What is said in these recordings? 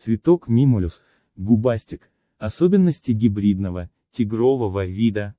Цветок мимолюс, губастик, особенности гибридного, тигрового вида.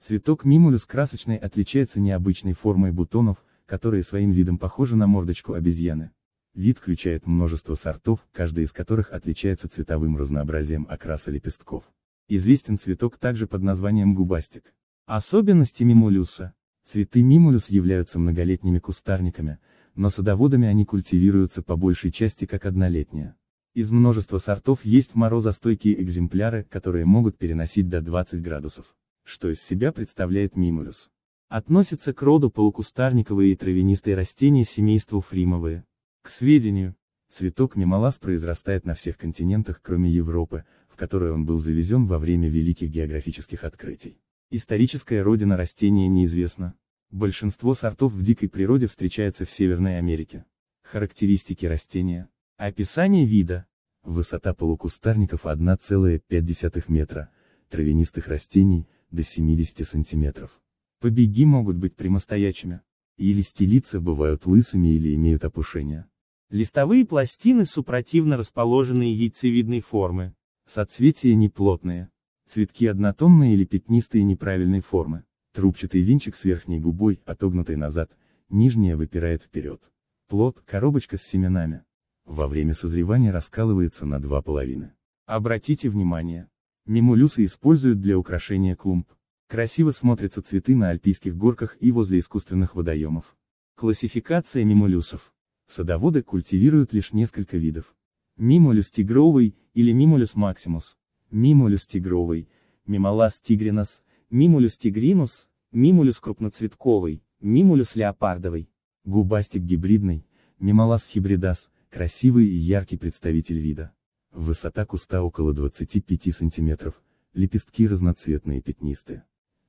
Цветок мимолюс красочный отличается необычной формой бутонов, которые своим видом похожи на мордочку обезьяны. Вид включает множество сортов, каждый из которых отличается цветовым разнообразием окраса лепестков. Известен цветок также под названием губастик. Особенности мимулюса. Цветы мимулюс являются многолетними кустарниками, но садоводами они культивируются по большей части как однолетние. Из множества сортов есть морозостойкие экземпляры, которые могут переносить до 20 градусов. Что из себя представляет мимулюс? Относится к роду полукустарниковые и травянистые растения семейству фримовые. К сведению, цветок мимолас произрастает на всех континентах, кроме Европы, в которой он был завезен во время великих географических открытий. Историческая родина растения неизвестна. Большинство сортов в дикой природе встречается в Северной Америке. Характеристики растения Описание вида. Высота полукустарников 1,5 метра, травянистых растений – до 70 сантиметров. Побеги могут быть прямостоячими. Или стелицы бывают лысыми или имеют опушение. Листовые пластины супротивно расположенные яйцевидной формы. Соцветия неплотные. Цветки однотонные или пятнистые неправильной формы. Трубчатый венчик с верхней губой, отогнутой назад, нижняя выпирает вперед. Плод, коробочка с семенами во время созревания раскалывается на два половины. Обратите внимание, мимулюсы используют для украшения клумб. Красиво смотрятся цветы на альпийских горках и возле искусственных водоемов. Классификация мимулюсов. Садоводы культивируют лишь несколько видов. Мимулюс тигровый или мимулюс максимус. Мимулюс тигровый, мимолас тигринос, мимулюс тигринус, мимулюс крупноцветковый, мимулюс леопардовый. Губастик гибридный, мимолас хибридас, красивый и яркий представитель вида. Высота куста около 25 сантиметров, лепестки разноцветные пятнистые.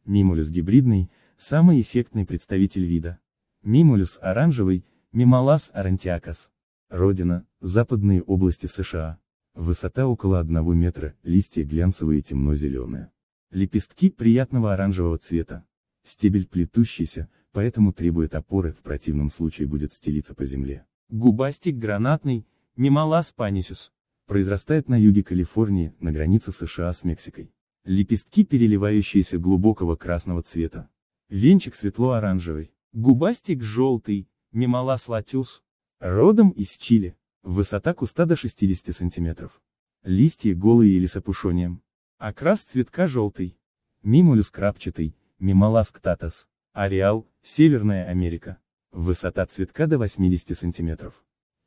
Мимулюс гибридный, самый эффектный представитель вида. Мимулюс оранжевый, Мималас арантиакас. Родина, западные области США. Высота около 1 метра, листья глянцевые темно-зеленые. Лепестки приятного оранжевого цвета. Стебель плетущийся, поэтому требует опоры, в противном случае будет стелиться по земле. Губастик гранатный, Мималас панисис. Произрастает на юге Калифорнии, на границе США с Мексикой. Лепестки переливающиеся глубокого красного цвета. Венчик светло-оранжевый. Губастик желтый, Мималас латюс. Родом из Чили. Высота куста до 60 сантиметров. Листья голые или с опушением. Окрас цветка желтый. Мимулюс крапчатый, Мималас ктатас. Ареал, Северная Америка. Высота цветка до 80 см.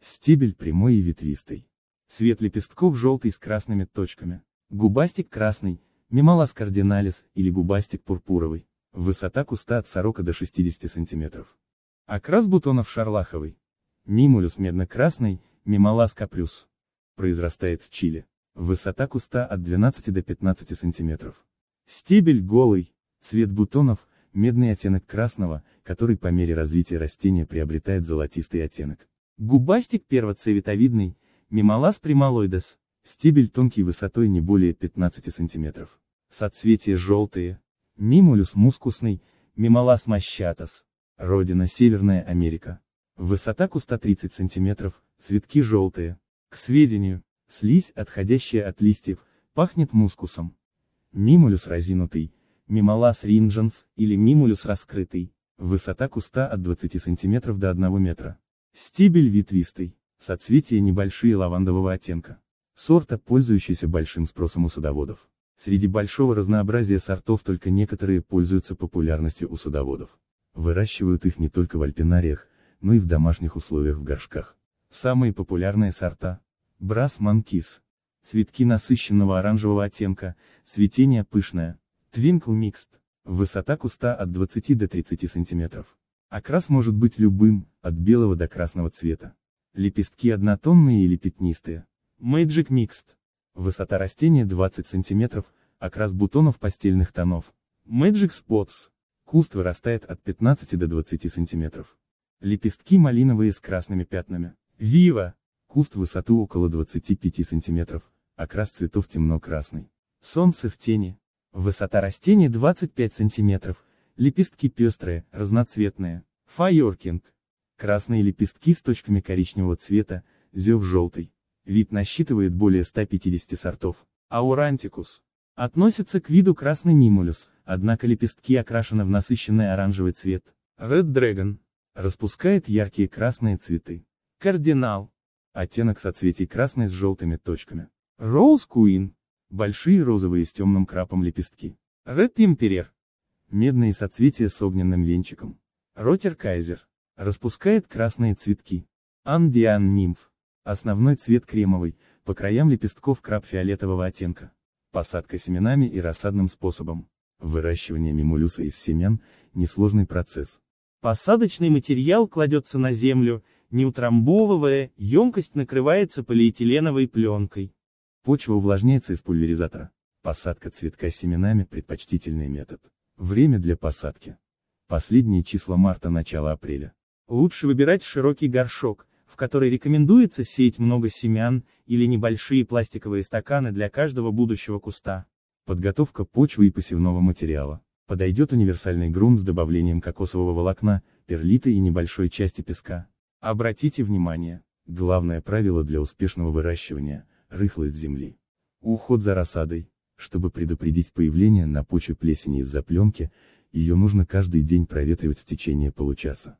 Стебель прямой и ветвистый. Цвет лепестков желтый с красными точками. Губастик красный, мималас кардиналис или губастик пурпуровый. Высота куста от 40 до 60 см. Окрас бутонов шарлаховый. Мимулюс медно-красный, мималас капрюс. Произрастает в Чили. Высота куста от 12 до 15 см. Стебель голый, цвет бутонов, медный оттенок красного, который по мере развития растения приобретает золотистый оттенок. Губастик первоцветовидный, мимолаз примолоидес. Стебель тонкий высотой не более 15 см. Соцветия желтые. Мимулюс мускусный, мимолаз мощатос. Родина Северная Америка. Высота куста 30 см, цветки желтые. К сведению, слизь, отходящая от листьев, пахнет мускусом. Мимулюс разинутый, мимолас риндженс, или мимулюс раскрытый. Высота куста от 20 см до 1 метра. Стебель ветвистый. Соцветия небольшие лавандового оттенка. Сорта, пользующиеся большим спросом у садоводов. Среди большого разнообразия сортов только некоторые пользуются популярностью у садоводов. Выращивают их не только в альпинариях, но и в домашних условиях в горшках. Самые популярные сорта. Брас манкис. Цветки насыщенного оранжевого оттенка, цветение пышное, Твинкл микст. Высота куста от 20 до 30 сантиметров. Окрас может быть любым, от белого до красного цвета. Лепестки однотонные или пятнистые. Magic микст. Высота растения 20 см, окрас бутонов постельных тонов. Magic Spots. Куст вырастает от 15 до 20 см. Лепестки малиновые с красными пятнами. Вива. Куст высоту около 25 см, окрас цветов темно-красный. Солнце в тени. Высота растений 25 см, лепестки пестрые, разноцветные, файоркинг. Красные лепестки с точками коричневого цвета, зев желтый. Вид насчитывает более 150 сортов. Аурантикус. Относится к виду красный мимулюс, однако лепестки окрашены в насыщенный оранжевый цвет. Red Dragon. Распускает яркие красные цветы. Кардинал. Оттенок соцветий красный с желтыми точками. Rose Queen большие розовые с темным крапом лепестки. Red Имперер. Медные соцветия с огненным венчиком. Ротер Кайзер. Распускает красные цветки. Андиан Нимф. Основной цвет кремовый, по краям лепестков крап фиолетового оттенка. Посадка семенами и рассадным способом. Выращивание мимулюса из семян – несложный процесс. Посадочный материал кладется на землю, не утрамбовывая, емкость накрывается полиэтиленовой пленкой. Почва увлажняется из пульверизатора. Посадка цветка семенами – предпочтительный метод. Время для посадки. Последние числа марта – начало апреля. Лучше выбирать широкий горшок, в который рекомендуется сеять много семян, или небольшие пластиковые стаканы для каждого будущего куста. Подготовка почвы и посевного материала. Подойдет универсальный грунт с добавлением кокосового волокна, перлита и небольшой части песка. Обратите внимание, главное правило для успешного выращивания – рыхлость земли. Уход за рассадой. Чтобы предупредить появление на почве плесени из-за пленки, ее нужно каждый день проветривать в течение получаса.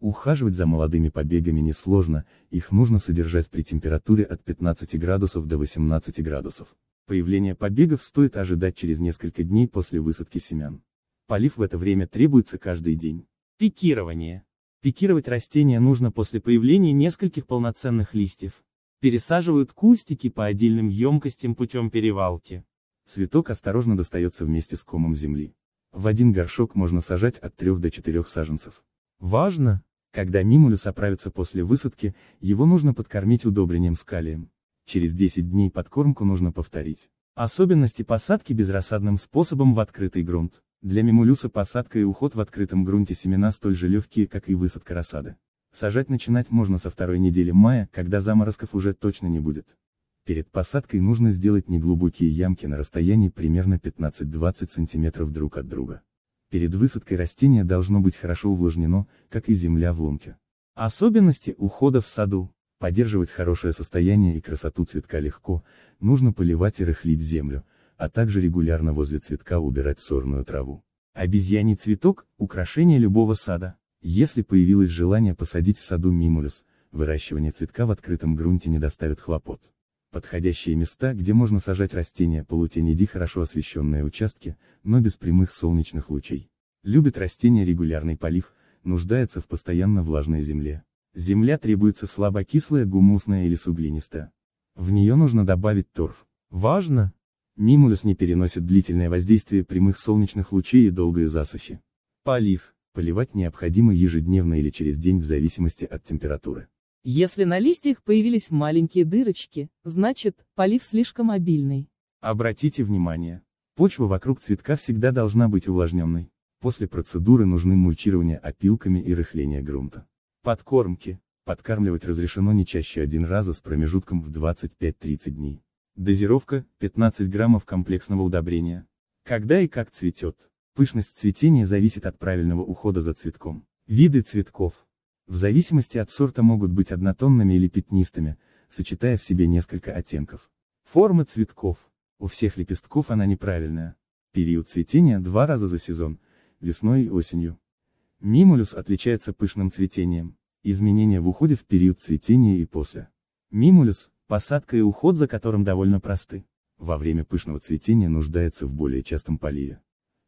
Ухаживать за молодыми побегами несложно, их нужно содержать при температуре от 15 градусов до 18 градусов. Появление побегов стоит ожидать через несколько дней после высадки семян. Полив в это время требуется каждый день. Пикирование. Пикировать растения нужно после появления нескольких полноценных листьев. Пересаживают кустики по отдельным емкостям путем перевалки. Цветок осторожно достается вместе с комом земли. В один горшок можно сажать от 3 до 4 саженцев. Важно, когда мимулюс оправится после высадки, его нужно подкормить удобрением с калием. Через 10 дней подкормку нужно повторить. Особенности посадки безрассадным способом в открытый грунт. Для мимулюса посадка и уход в открытом грунте семена столь же легкие, как и высадка рассады. Сажать начинать можно со второй недели мая, когда заморозков уже точно не будет. Перед посадкой нужно сделать неглубокие ямки на расстоянии примерно 15-20 см друг от друга. Перед высадкой растение должно быть хорошо увлажнено, как и земля в лунке. Особенности ухода в саду. Поддерживать хорошее состояние и красоту цветка легко, нужно поливать и рыхлить землю, а также регулярно возле цветка убирать сорную траву. Обезьяний цветок – украшение любого сада. Если появилось желание посадить в саду мимулюс, выращивание цветка в открытом грунте не доставит хлопот. Подходящие места, где можно сажать растения полутенеди хорошо освещенные участки, но без прямых солнечных лучей. Любит растения регулярный полив, нуждается в постоянно влажной земле. Земля требуется слабокислая, гумусная или суглинистая. В нее нужно добавить торф. Важно! Мимулюс не переносит длительное воздействие прямых солнечных лучей и долгой засухи. Полив. Поливать необходимо ежедневно или через день в зависимости от температуры. Если на листьях появились маленькие дырочки, значит, полив слишком обильный. Обратите внимание, почва вокруг цветка всегда должна быть увлажненной. После процедуры нужны мульчирование опилками и рыхление грунта. Подкормки. Подкармливать разрешено не чаще один раза с промежутком в 25-30 дней. Дозировка – 15 граммов комплексного удобрения. Когда и как цветет. Пышность цветения зависит от правильного ухода за цветком. Виды цветков. В зависимости от сорта могут быть однотонными или пятнистыми, сочетая в себе несколько оттенков. Форма цветков. У всех лепестков она неправильная. Период цветения два раза за сезон, весной и осенью. Мимулюс отличается пышным цветением. Изменения в уходе в период цветения и после. Мимулюс, посадка и уход за которым довольно просты. Во время пышного цветения нуждается в более частом поливе.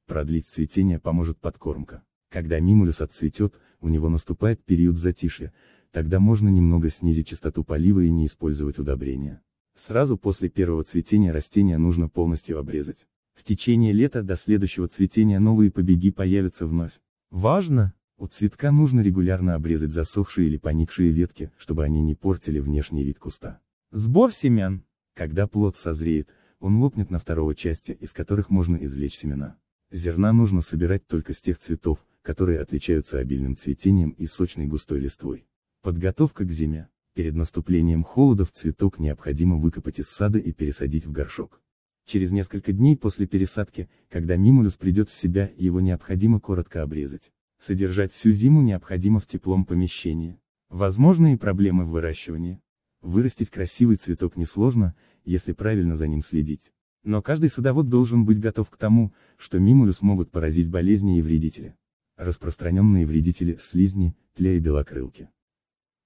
Продлить цветение поможет подкормка. Когда мимулюс отцветет, у него наступает период затишья, тогда можно немного снизить частоту полива и не использовать удобрения. Сразу после первого цветения растения нужно полностью обрезать. В течение лета до следующего цветения новые побеги появятся вновь. Важно! У цветка нужно регулярно обрезать засохшие или поникшие ветки, чтобы они не портили внешний вид куста. Сбор семян. Когда плод созреет, он лопнет на второго части, из которых можно извлечь семена. Зерна нужно собирать только с тех цветов, которые отличаются обильным цветением и сочной густой листвой. Подготовка к зиме. Перед наступлением холодов цветок необходимо выкопать из сада и пересадить в горшок. Через несколько дней после пересадки, когда мимулюс придет в себя, его необходимо коротко обрезать. Содержать всю зиму необходимо в теплом помещении. Возможные проблемы в выращивании. Вырастить красивый цветок несложно, если правильно за ним следить. Но каждый садовод должен быть готов к тому, что мимулю могут поразить болезни и вредители. Распространенные вредители – слизни, тля и белокрылки.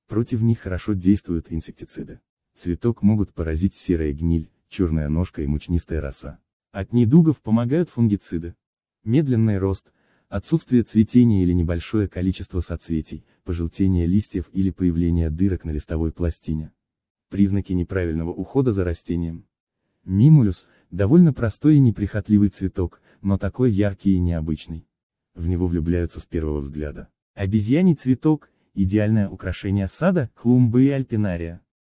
Против них хорошо действуют инсектициды. Цветок могут поразить серая гниль, черная ножка и мучнистая роса. От недугов помогают фунгициды. Медленный рост, отсутствие цветения или небольшое количество соцветий, пожелтение листьев или появление дырок на листовой пластине. Признаки неправильного ухода за растением. Мимулюс, Довольно простой и неприхотливый цветок, но такой яркий и необычный. В него влюбляются с первого взгляда. Обезьяний цветок – идеальное украшение сада, клумбы и альпинария.